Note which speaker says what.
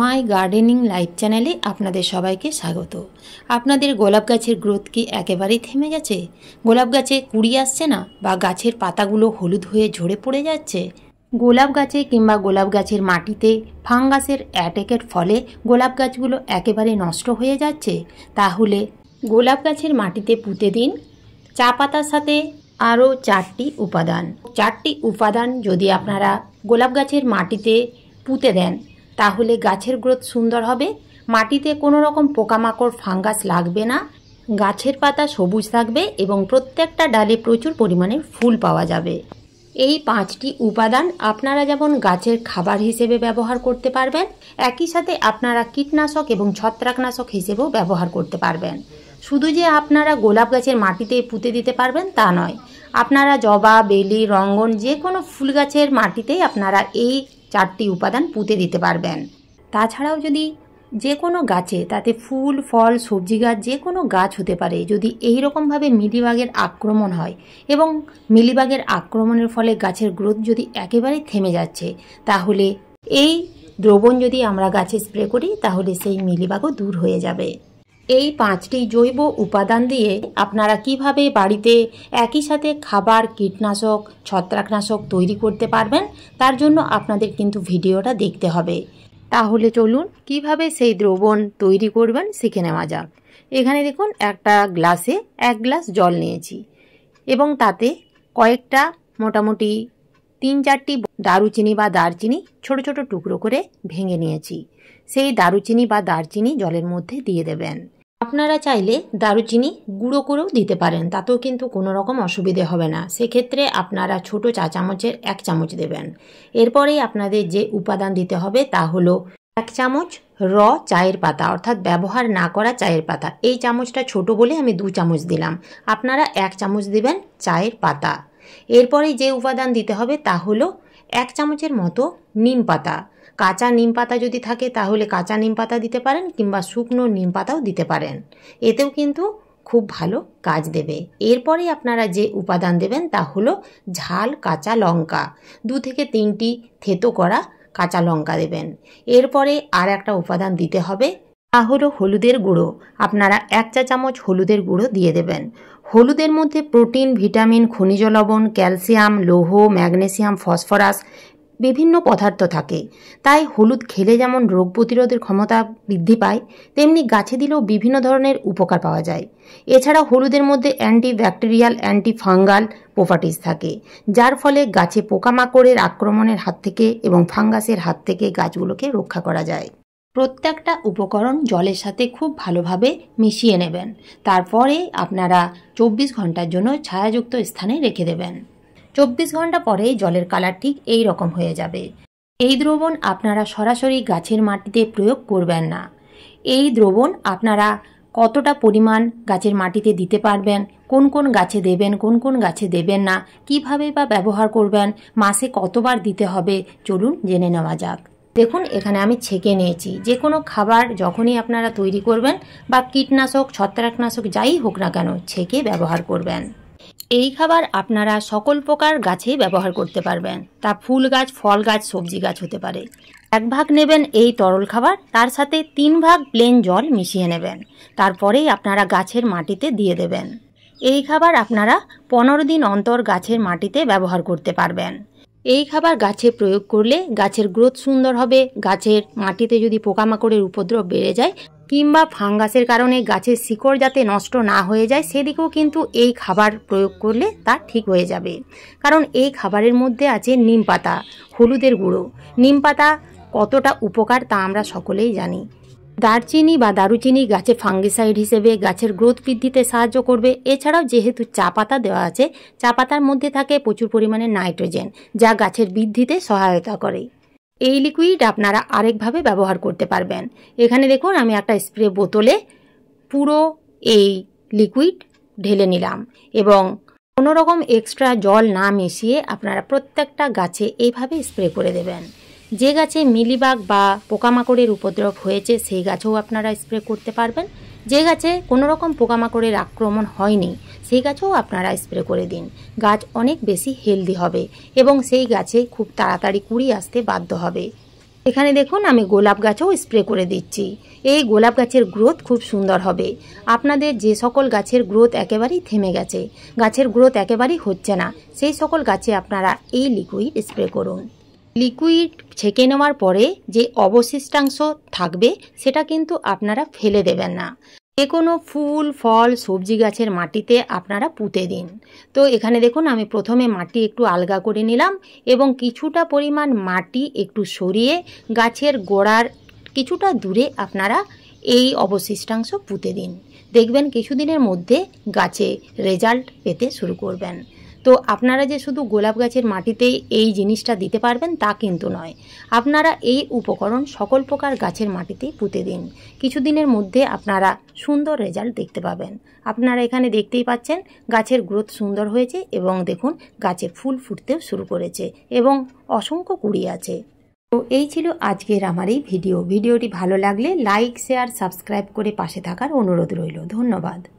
Speaker 1: মাই gardening live চ্যানেলে আপনাদের সবাইকে স্বাগত আপনাদের গোলাপ গাছের গ্রোথ কি একেবারেই থেমে গেছে গোলাপ গাছে কুড়ি আসছে না বা গাছের পাতাগুলো হলুদ হয়ে ঝরে পড়ে যাচ্ছে গোলাপ গাছে কিংবা গোলাপ গাছের মাটিতে ফাঙ্গাসের অ্যাটেকের ফলে গোলাপ গাছগুলো একেবারে নষ্ট হয়ে যাচ্ছে তাহলে গোলাপ গাছের মাটিতে পুঁতে দিন চা পাতার সাথে আরও চারটি উপাদান চারটি উপাদান যদি আপনারা গোলাপ গাছের মাটিতে পুঁতে দেন তাহলে গাছের গ্রোথ সুন্দর হবে মাটিতে কোনো রকম পোকামাকড় ফাঙ্গাস লাগবে না গাছের পাতা সবুজ থাকবে এবং প্রত্যেকটা ডালে প্রচুর পরিমাণে ফুল পাওয়া যাবে এই পাঁচটি উপাদান আপনারা যেমন গাছের খাবার হিসেবে ব্যবহার করতে পারবেন একই সাথে আপনারা কীটনাশক এবং ছত্রাকনাশক হিসেবেও ব্যবহার করতে পারবেন শুধু যে আপনারা গোলাপ গাছের মাটিতে পুঁতে দিতে পারবেন তা নয় আপনারা জবা বেলি রঙ্গন যে কোনো ফুল গাছের মাটিতেই আপনারা এই চারটি উপাদান পুঁতে দিতে পারবেন তাছাড়াও যদি যে কোনো গাছে তাতে ফুল ফল সবজি গাছ যে কোনো গাছ হতে পারে যদি এই রকমভাবে মিলিবাগের আক্রমণ হয় এবং মিলিবাগের আক্রমণের ফলে গাছের গ্রোথ যদি একেবারে থেমে যাচ্ছে তাহলে এই দ্রবণ যদি আমরা গাছে স্প্রে করি তাহলে সেই মিলিবাগও দূর হয়ে যাবে এই পাঁচটি জৈব উপাদান দিয়ে আপনারা কিভাবে বাড়িতে একই সাথে খাবার কীটনাশক ছত্রাকনাশক তৈরি করতে পারবেন তার জন্য আপনাদের কিন্তু ভিডিওটা দেখতে হবে তাহলে চলুন কিভাবে সেই দ্রবণ তৈরি করবেন শিখে নেওয়া যাক এখানে দেখুন একটা গ্লাসে এক গ্লাস জল নিয়েছি এবং তাতে কয়েকটা মোটামুটি তিন চারটি দারুচিনি বা দারচিনি ছোট ছোট টুকরো করে ভেঙে নিয়েছি সেই দারুচিনি বা দারচিনি জলের মধ্যে দিয়ে দেবেন আপনারা চাইলে দারুচিনি গুঁড়ো করেও দিতে পারেন তাতেও কিন্তু কোনো রকম অসুবিধে হবে না সেক্ষেত্রে আপনারা ছোট চা চামচের এক চামচ দেবেন এরপরেই আপনাদের যে উপাদান দিতে হবে তা হলো এক চামচ র চায়ের পাতা অর্থাৎ ব্যবহার না করা চায়ের পাতা এই চামচটা ছোট বলে আমি দু চামচ দিলাম আপনারা এক চামচ দিবেন চায়ের পাতা এরপরে যে উপাদান দিতে হবে তা হলো এক চামচের মতো নিম পাতা কাঁচা নিম পাতা যদি থাকে তাহলে কাঁচা নিম পাতা দিতে পারেন কিংবা শুকনো নিম পাতাও দিতে পারেন এতেও কিন্তু খুব ভালো কাজ দেবে এরপরে আপনারা যে উপাদান দেবেন তা হলো ঝাল কাঁচা লঙ্কা দু থেকে তিনটি থেতো করা কাঁচা লঙ্কা দেবেন এরপরে আর একটা উপাদান দিতে হবে তা হলো হলুদের গুঁড়ো আপনারা এক চা চামচ হলুদের গুঁড়ো দিয়ে দেবেন হলুদের মধ্যে প্রোটিন ভিটামিন খনিজ লবণ ক্যালসিয়াম লৌহ ম্যাগনেসিয়াম ফসফরাস বিভিন্ন পদার্থ থাকে তাই হলুদ খেলে যেমন রোগ প্রতিরোধের ক্ষমতা বৃদ্ধি পায় তেমনি গাছে দিলেও বিভিন্ন ধরনের উপকার পাওয়া যায় এছাড়া হলুদের মধ্যে anti bacterial anti fungal properties থাকে যার ফলে গাছে পোকামাকড়ের আক্রমণের হাত থেকে এবং ফাঙ্গাসের হাত থেকে গাছগুলোকে রক্ষা করা যায় প্রত্যেকটা উপকরণ জলের সাথে খুব ভালোভাবে মিশিয়ে নেবেন তারপরে আপনারা চব্বিশ ঘন্টার জন্য ছায়াযুক্ত স্থানে রেখে দেবেন চব্বিশ ঘন্টা পরে জলের কালার ঠিক এই রকম হয়ে যাবে এই দ্রবণ আপনারা সরাসরি গাছের মাটিতে প্রয়োগ করবেন না এই দ্রবণ আপনারা কতটা পরিমাণ গাছের মাটিতে দিতে পারবেন কোন কোন গাছে দেবেন কোন কোন গাছে দেবেন না কিভাবে বা ব্যবহার করবেন মাসে কতবার দিতে হবে চলুন জেনে নেওয়া যাক দেখুন এখানে আমি ছেঁকে নিয়েছি যে কোনো খাবার যখনই আপনারা তৈরি করবেন বা কীটনাশক ছত্রাকনাশক যাই হোক না কেন ছেঁকে ব্যবহার করবেন এই খাবার আপনারা সকল প্রকার গাছে ব্যবহার করতে পারবেন তা ফুল গাছ ফল গাছ সবজি গাছ হতে পারে এক ভাগ নেবেন এই তরল খাবার তার সাথে তিন ভাগ প্লেন জল মিশিয়ে নেবেন তারপরেই আপনারা গাছের মাটিতে দিয়ে দেবেন এই খাবার আপনারা পনেরো দিন অন্তর গাছের মাটিতে ব্যবহার করতে পারবেন এই খাবার গাছে প্রয়োগ করলে গাছের গ্রোথ সুন্দর হবে গাছের মাটিতে যদি পোকামাকড়ের উপদ্রব বেড়ে যায় কিংবা ফাঙ্গাসের কারণে গাছের শিকড় যাতে নষ্ট না হয়ে যায় সেদিকেও কিন্তু এই খাবার প্রয়োগ করলে তা ঠিক হয়ে যাবে কারণ এই খাবারের মধ্যে আছে নিম পাতা হলুদের গুঁড়ো নিম পাতা কতটা উপকার তা আমরা সকলেই জানি দারচিনি বা দারুচিনি গাছে ফাঙ্গিসাইড হিসেবে গাছের গ্রোথ বৃদ্ধিতে সাহায্য করবে এছাড়াও যেহেতু চা পাতা দেওয়া আছে চা পাতার মধ্যে থাকে প্রচুর পরিমাণে নাইট্রোজেন যা গাছের বৃদ্ধিতে সহায়তা করে এই লিকুইড আপনারা আরেকভাবে ব্যবহার করতে পারবেন এখানে দেখুন আমি একটা স্প্রে বোতলে পুরো এই লিকুইড ঢেলে নিলাম এবং কোনো রকম এক্সট্রা জল না মিশিয়ে আপনারা প্রত্যেকটা গাছে এইভাবে স্প্রে করে দেবেন যে গাছে মিলিবাগ বা পোকামাকড়ের উপদ্রব হয়েছে সেই গাছেও আপনারা স্প্রে করতে পারবেন যে গাছে কোনো রকম পোকামাকড়ের আক্রমণ হয়নি সেই গাছেও আপনারা স্প্রে করে দিন গাছ অনেক বেশি হেলদি হবে এবং সেই গাছে খুব তাড়াতাড়ি কুড়ি আসতে বাধ্য হবে এখানে দেখুন আমি গোলাপ গাছেও স্প্রে করে দিচ্ছি এই গোলাপ গাছের গ্রোথ খুব সুন্দর হবে আপনাদের যে সকল গাছের গ্রোথ একেবারেই থেমে গেছে গাছের গ্রোথ একেবারেই হচ্ছে না সেই সকল গাছে আপনারা এই লিকুইড স্প্রে করুন লিকুইড ছেঁকে নেওয়ার পরে যে অবশিষ্টাংশ থাকবে সেটা কিন্তু আপনারা ফেলে দেবেন না যে কোনো ফুল ফল সবজি গাছের মাটিতে আপনারা পুঁতে দিন তো এখানে দেখুন আমি প্রথমে মাটি একটু আলগা করে নিলাম এবং কিছুটা পরিমাণ মাটি একটু সরিয়ে গাছের গোড়ার কিছুটা দূরে আপনারা এই অবশিষ্টাংশ পুঁতে দিন দেখবেন কিছুদিনের মধ্যে গাছে রেজাল্ট পেতে শুরু করবেন তো আপনারা যে শুধু গোলাপ গাছের মাটিতে এই জিনিসটা দিতে পারবেন তা কিন্তু নয় আপনারা এই উপকরণ সকল প্রকার গাছের মাটিতেই পুঁতে দিন কিছুদিনের মধ্যে আপনারা সুন্দর রেজাল্ট দেখতে পাবেন আপনারা এখানে দেখতেই পাচ্ছেন গাছের গ্রোথ সুন্দর হয়েছে এবং দেখুন গাছে ফুল ফুটতেও শুরু করেছে এবং অসংখ্য কুড়ি আছে তো এই ছিল আজকের আমার এই ভিডিও ভিডিওটি ভালো লাগলে লাইক শেয়ার সাবস্ক্রাইব করে পাশে থাকার অনুরোধ রইল ধন্যবাদ